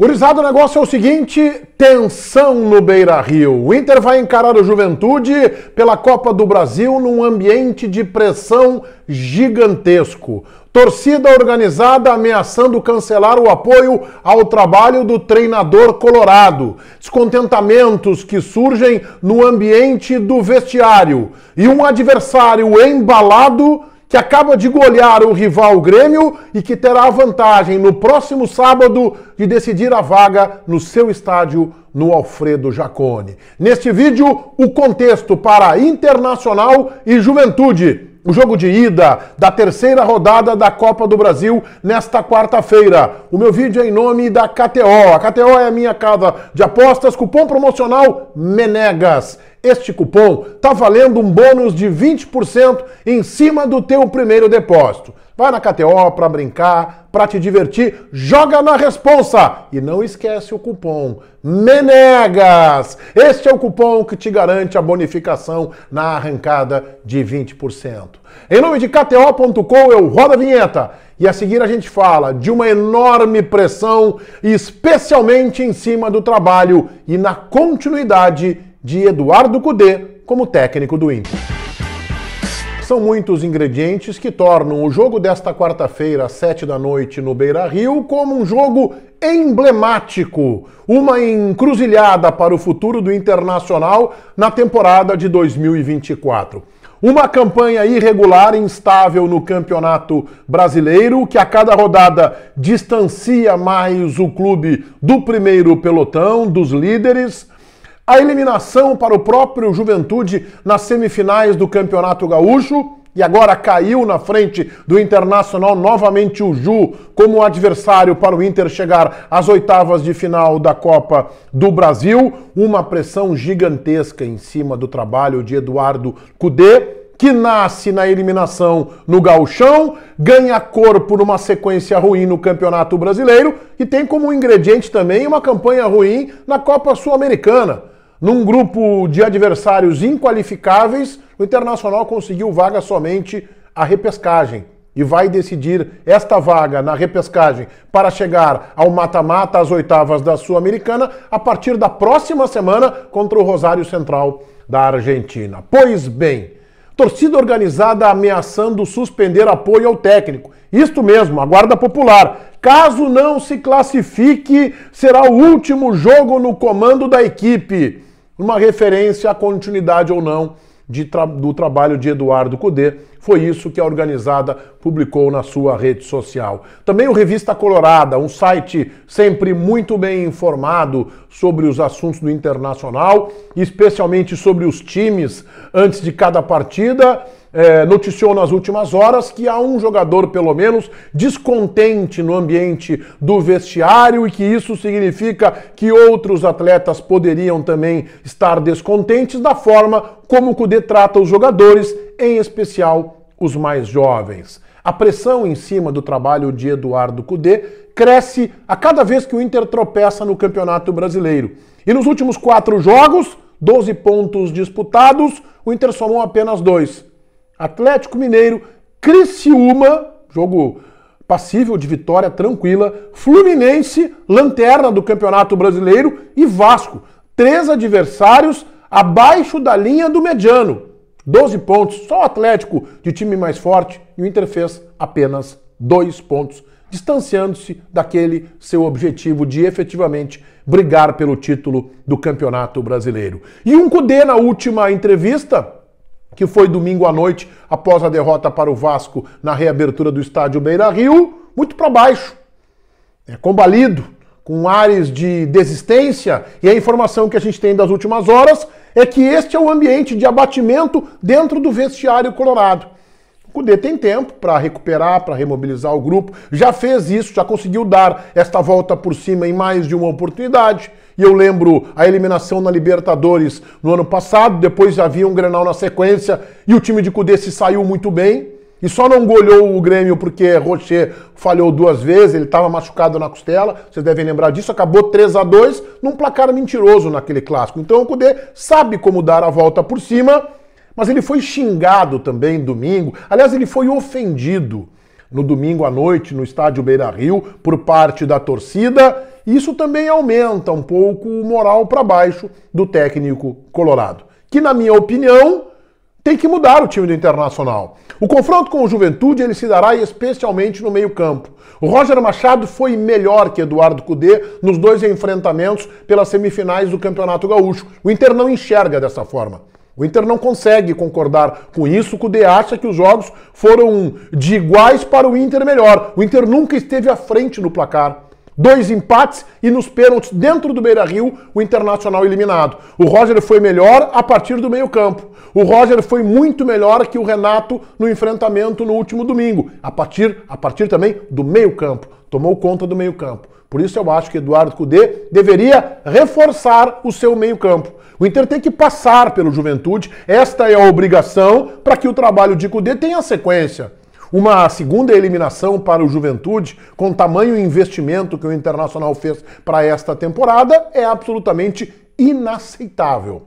Gurizada, o negócio é o seguinte: tensão no Beira Rio. O Inter vai encarar o Juventude pela Copa do Brasil num ambiente de pressão gigantesco. Torcida organizada ameaçando cancelar o apoio ao trabalho do treinador colorado. Descontentamentos que surgem no ambiente do vestiário. E um adversário embalado que acaba de golear o rival Grêmio e que terá a vantagem no próximo sábado de decidir a vaga no seu estádio no Alfredo Jacone. Neste vídeo, o contexto para Internacional e Juventude. O jogo de ida da terceira rodada da Copa do Brasil nesta quarta-feira. O meu vídeo é em nome da KTO. A KTO é a minha casa de apostas, cupom promocional Menegas. Este cupom está valendo um bônus de 20% em cima do teu primeiro depósito. Vai na KTO para brincar, para te divertir, joga na responsa e não esquece o cupom MENEGAS. Este é o cupom que te garante a bonificação na arrancada de 20%. Em nome de KTO.com, eu rodo a vinheta e a seguir a gente fala de uma enorme pressão, especialmente em cima do trabalho e na continuidade de Eduardo Cudê como técnico do Inter. São muitos ingredientes que tornam o jogo desta quarta-feira, às sete da noite, no Beira Rio, como um jogo emblemático, uma encruzilhada para o futuro do Internacional na temporada de 2024. Uma campanha irregular, instável no Campeonato Brasileiro, que a cada rodada distancia mais o clube do primeiro pelotão, dos líderes a eliminação para o próprio Juventude nas semifinais do Campeonato Gaúcho e agora caiu na frente do Internacional novamente o Ju como adversário para o Inter chegar às oitavas de final da Copa do Brasil. Uma pressão gigantesca em cima do trabalho de Eduardo Cudê. Que nasce na eliminação no Gauchão, ganha corpo numa sequência ruim no Campeonato Brasileiro e tem como ingrediente também uma campanha ruim na Copa Sul-Americana. Num grupo de adversários inqualificáveis, o Internacional conseguiu vaga somente à repescagem e vai decidir esta vaga na repescagem para chegar ao mata-mata às oitavas da Sul-Americana a partir da próxima semana contra o Rosário Central da Argentina. Pois bem, torcida organizada ameaçando suspender apoio ao técnico. Isto mesmo, a Guarda Popular. Caso não se classifique, será o último jogo no comando da equipe uma referência à continuidade ou não Tra do trabalho de Eduardo Cudê. Foi isso que a organizada publicou na sua rede social. Também o Revista Colorada, um site sempre muito bem informado sobre os assuntos do internacional, especialmente sobre os times antes de cada partida é, noticiou nas últimas horas que há um jogador, pelo menos, descontente no ambiente do vestiário e que isso significa que outros atletas poderiam também estar descontentes da forma como o Cudê trata os jogadores, em especial os mais jovens. A pressão em cima do trabalho de Eduardo Cudê cresce a cada vez que o Inter tropeça no Campeonato Brasileiro. E nos últimos quatro jogos, 12 pontos disputados, o Inter somou apenas dois Atlético Mineiro, Criciúma, jogo passível de vitória tranquila, Fluminense, lanterna do Campeonato Brasileiro e Vasco. Três adversários abaixo da linha do mediano. 12 pontos, só o Atlético de time mais forte e o Inter fez apenas dois pontos, distanciando-se daquele seu objetivo de efetivamente brigar pelo título do Campeonato Brasileiro. E um Cudê na última entrevista que foi domingo à noite, após a derrota para o Vasco na reabertura do estádio Beira Rio, muito para baixo. É combalido, com ares de desistência, e a informação que a gente tem das últimas horas é que este é o ambiente de abatimento dentro do vestiário colorado. O Cudê tem tempo para recuperar, para remobilizar o grupo, já fez isso, já conseguiu dar esta volta por cima em mais de uma oportunidade. E eu lembro a eliminação na Libertadores no ano passado, depois já havia um Grenal na sequência e o time de Cudê se saiu muito bem. E só não engoliu o Grêmio porque Rocher falhou duas vezes, ele estava machucado na costela, vocês devem lembrar disso, acabou 3 a 2 num placar mentiroso naquele clássico. Então o Cudê sabe como dar a volta por cima, mas ele foi xingado também domingo. Aliás, ele foi ofendido no domingo à noite no estádio Beira-Rio por parte da torcida isso também aumenta um pouco o moral para baixo do técnico colorado, que na minha opinião tem que mudar o time do Internacional. O confronto com o Juventude ele se dará especialmente no meio-campo. O Roger Machado foi melhor que Eduardo Cudê nos dois enfrentamentos pelas semifinais do Campeonato Gaúcho. O Inter não enxerga dessa forma. O Inter não consegue concordar com isso. O Cudê acha que os jogos foram de iguais para o Inter melhor. O Inter nunca esteve à frente no placar dois empates e nos pênaltis dentro do Beira Rio, o Internacional eliminado. O Roger foi melhor a partir do meio-campo. O Roger foi muito melhor que o Renato no enfrentamento no último domingo, a partir, a partir também do meio-campo. Tomou conta do meio-campo. Por isso eu acho que Eduardo Cudê deveria reforçar o seu meio-campo. O Inter tem que passar pelo Juventude, esta é a obrigação para que o trabalho de Cudê tenha sequência. Uma segunda eliminação para o Juventude, com o tamanho investimento que o Internacional fez para esta temporada, é absolutamente inaceitável.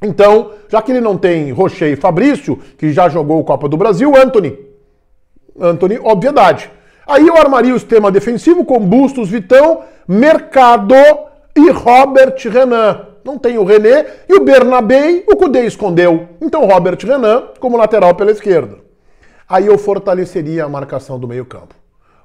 Então, já que ele não tem Rocher e Fabrício, que já jogou Copa do Brasil, Anthony. Anthony, obviedade. Aí eu armaria o sistema defensivo com Bustos, Vitão, Mercado e Robert Renan. Não tem o René e o Bernabei, o Cudê escondeu. Então Robert Renan como lateral pela esquerda. Aí eu fortaleceria a marcação do meio-campo.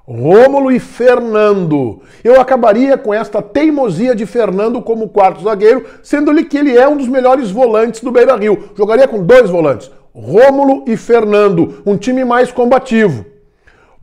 Rômulo e Fernando. Eu acabaria com esta teimosia de Fernando como quarto zagueiro, sendo-lhe que ele é um dos melhores volantes do Beira-Rio. Jogaria com dois volantes, Rômulo e Fernando, um time mais combativo.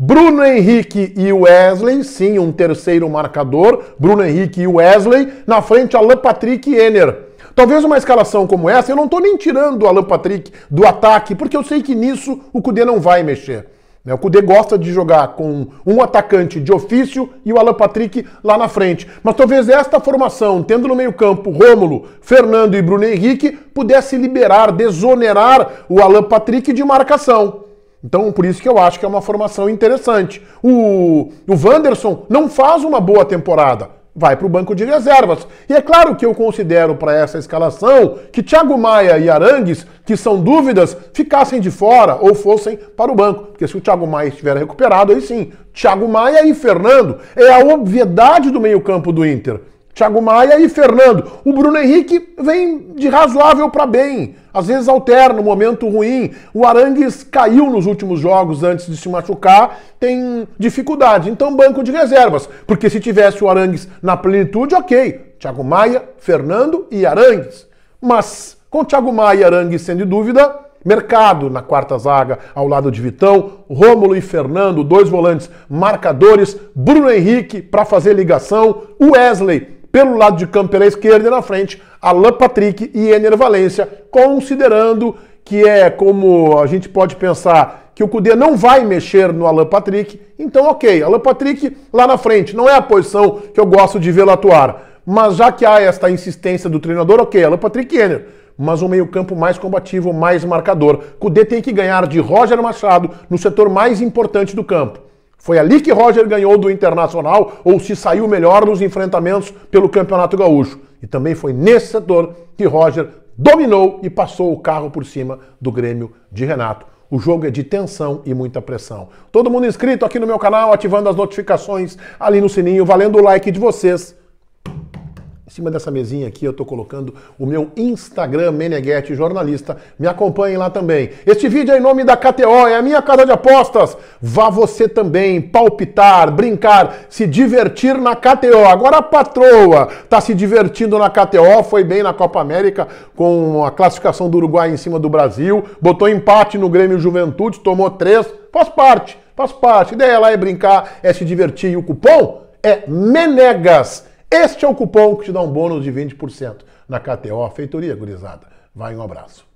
Bruno Henrique e Wesley, sim, um terceiro marcador, Bruno Henrique e Wesley, na frente Alan Patrick e Enner. Talvez uma escalação como essa, eu não estou nem tirando o Alan Patrick do ataque, porque eu sei que nisso o Cudê não vai mexer. Né? O Cudê gosta de jogar com um atacante de ofício e o Alan Patrick lá na frente. Mas talvez esta formação, tendo no meio-campo Rômulo, Fernando e Bruno Henrique, pudesse liberar, desonerar o Alan Patrick de marcação. Então, por isso que eu acho que é uma formação interessante. O, o Wanderson não faz uma boa temporada vai para o banco de reservas. E é claro que eu considero para essa escalação que Thiago Maia e Arangues, que são dúvidas, ficassem de fora ou fossem para o banco. Porque se o Thiago Maia estiver recuperado, aí sim, Thiago Maia e Fernando é a obviedade do meio-campo do Inter. Thiago Maia e Fernando. O Bruno Henrique vem de razoável para bem, às vezes alterna no momento ruim. O Arangues caiu nos últimos jogos antes de se machucar, tem dificuldade. Então, banco de reservas, porque se tivesse o Arangues na plenitude, ok. Thiago Maia, Fernando e Arangues. Mas com Thiago Maia e Arangues sendo dúvida, Mercado na quarta zaga, ao lado de Vitão, Rômulo e Fernando, dois volantes marcadores, Bruno Henrique para fazer ligação, Wesley pelo lado de campo, pela esquerda e na frente, Alan Patrick e Ener Valência, considerando que é como a gente pode pensar que o Cudê não vai mexer no Alan Patrick, então ok, Alan Patrick lá na frente, não é a posição que eu gosto de vê-lo atuar. Mas já que há esta insistência do treinador, ok, Alan Patrick e Ener mas um meio-campo mais combativo, mais marcador. Cudê tem que ganhar de Roger Machado no setor mais importante do campo. Foi ali que Roger ganhou do Internacional ou se saiu melhor nos enfrentamentos pelo Campeonato Gaúcho. E também foi nesse setor que Roger dominou e passou o carro por cima do Grêmio de Renato. O jogo é de tensão e muita pressão. Todo mundo inscrito aqui no meu canal, ativando as notificações ali no sininho, valendo o like de vocês em cima dessa mesinha aqui eu estou colocando o meu Instagram Meneghetti Jornalista. Me acompanhem lá também. Este vídeo é em nome da KTO, é a minha casa de apostas. Vá você também palpitar, brincar, se divertir na KTO. Agora a patroa está se divertindo na KTO, foi bem na Copa América com a classificação do Uruguai em cima do Brasil, botou empate no Grêmio Juventude, tomou três. Faz parte, faz parte. A ideia lá é brincar, é se divertir. E o cupom é Menegas este é o cupom que te dá um bônus de 20% na KTO Feitoria Gurizada. Vai, um abraço.